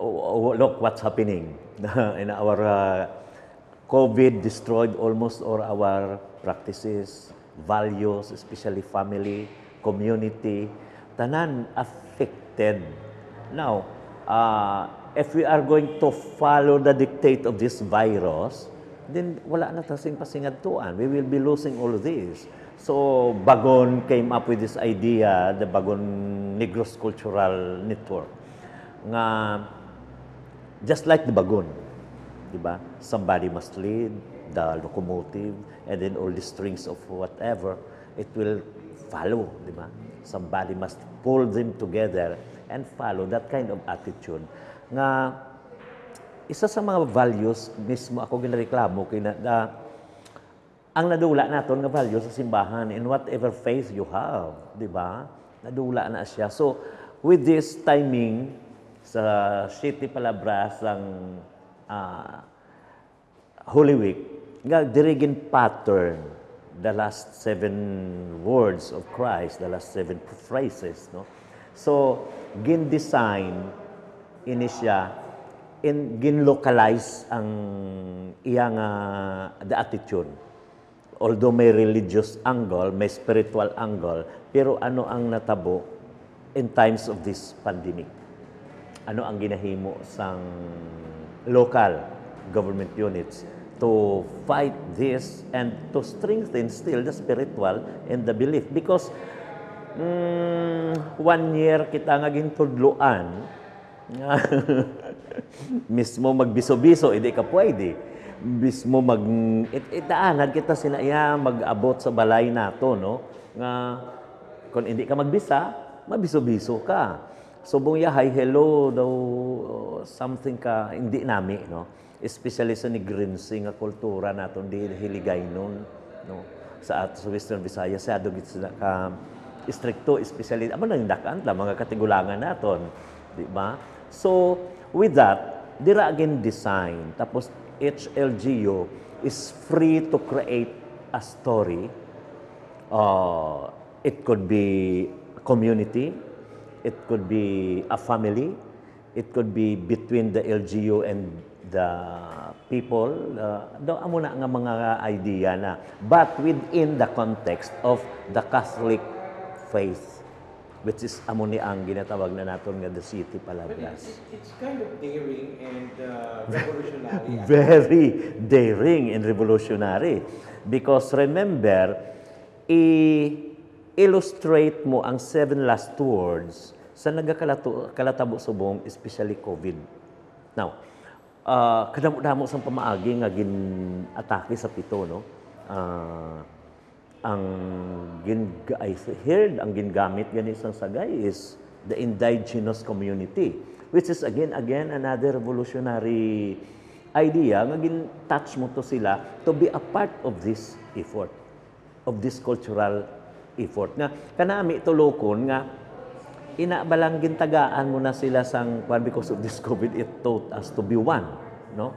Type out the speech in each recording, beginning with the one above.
oh, look what's happening. in our uh, COVID destroyed almost all our practices, values, especially family, community. Tanan affected. Now, uh, if we are going to follow the dictate of this virus, then wala na tasing pasingadtuan. We will be losing all of this. So, Bagon came up with this idea, the Bagon Negros Cultural Network, nga Just like the bagon, di ba? Somebody must lead the locomotive and then all the strings of whatever, it will follow, di ba? Somebody must pull them together and follow that kind of attitude nga isa sa mga values mismo ako ginareklamo kina na, ang nadula naton nga values sa simbahan in whatever faith you have, di ba? Nadula na siya. So, with this timing, sa City Palabras ang uh, Holy Week, nga dirigin pattern the last seven words of Christ, the last seven phrases, no? So, gin-design ini siya in gin-localize ang iyang uh, the attitude. Although may religious angle, may spiritual angle, pero ano ang natabo in times of this pandemic? ano ang ginahimo sang local government units to fight this and to strengthen still the spiritual and the belief because mm, one year kita nga gintudloan mismo magbiso-biso hindi ka pwede mismo mag it, itaanan kita sila ya mag-abot sa balay nato no nga kung hindi ka magbisa mabiso-biso ka subong hi hello daw oh, something ka hindi nami no especially sa ni nigrinsi nga kultura naton di hiligay nun no sa at sa Western Visayas sa adog sa ka stricto especially amo nang dakan la mga katigulangan naton di ba so with that dira again design tapos HLGU is free to create a story uh, it could be community It could be a family. It could be between the LGU and the people. Uh, do muna nga mga idea na. But within the context of the Catholic faith, which is amo ni ang ginatawag na naton nga the city palabras. It, it, it's kind of daring and uh, revolutionary. Very daring and revolutionary. Because remember, i illustrate mo ang seven last words sa nagakalatabo sa buong, especially COVID. Now, uh, kadamo-damo sa pamaagi nga gin-atake sa pito, no? Uh, ang gin I heard ang gingamit gani sa sagay is the indigenous community which is again again another revolutionary idea nga gin-touch mo to sila to be a part of this effort of this cultural effort nga kanami tulokon nga inabalang gintagaan mo na sila sang kwan because of this COVID it taught us to be one no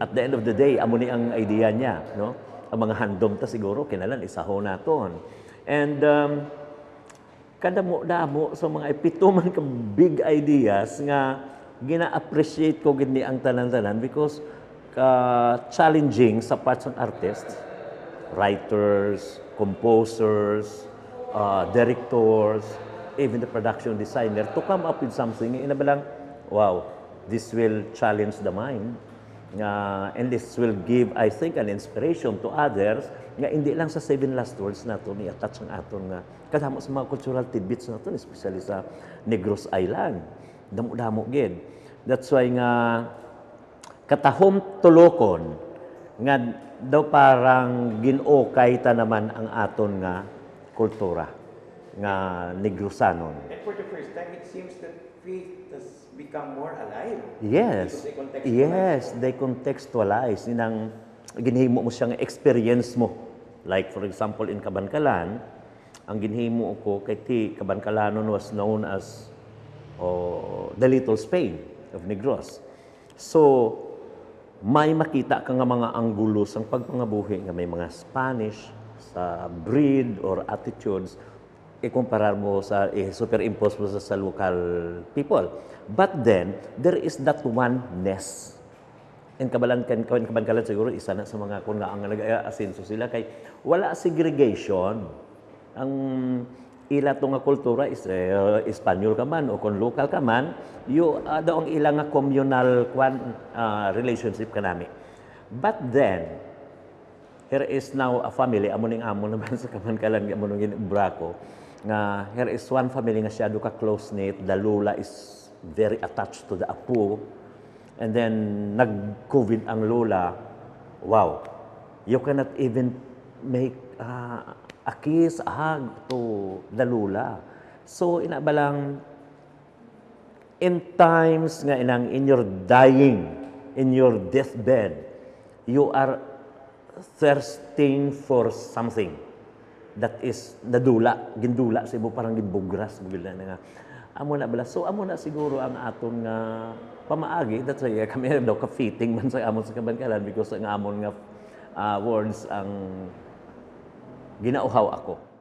at the end of the day amo ni ang idea niya no ang mga handom ta siguro kinalan isaho naton and um, kada mo damo sa so mga ipito man ka big ideas nga gina-appreciate ko gid ni ang tanan-tanan because uh, challenging sa parts ng artists writers composers uh, directors, even the production designer to come up with something in eh, bilang, wow, this will challenge the mind. Uh, and this will give, I think, an inspiration to others nga hindi lang sa seven last words nato ni attach ang aton nga kadamo sa mga cultural tidbits nato especially sa Negros Island. Damo-damo gid. That's why nga katahom tulokon nga daw parang ginokay ta naman ang aton nga kultura nga Negrosanon. And for the first time, it seems that faith has become more alive. Yes. They yes, they contextualize. Inang ginhimo mo siyang experience mo. Like for example, in Kabankalan, ang ginhimo ko kay ti Kabankalanon was known as oh, the Little Spain of Negros. So, may makita ka nga mga anggulo sa pagpangabuhi nga may mga Spanish, sa breed or attitudes, ikumparar mo sa, eh, superimpose mo sa, sa local people. But then, there is that oneness. In kabalan kan kawan kaban siguro isa na sa mga kung ang nag-asenso sila kay wala segregation. Ang ila nga kultura is uh, Espanyol ka man o kung local ka man, you uh, ah, daw ang ilang communal kwan, uh, relationship kanami. But then, here is now a family amo ning amo naman sa kamankalan amo nung brako nga here is one family nga siya duka close knit the lola is very attached to the apo and then nag covid ang lola wow you cannot even make uh, a kiss a hug to the lola so ina balang in times nga inang in your dying in your deathbed you are thirsting for something that is nadula, gindula sa ibo parang gibugras bigla na nga. Amo na bala. So amo na siguro ang aton nga ah, pamaagi that's why eh, kami daw ka fitting man sa amon sa kabankalan because ang amon nga uh, words ang ginauhaw ako.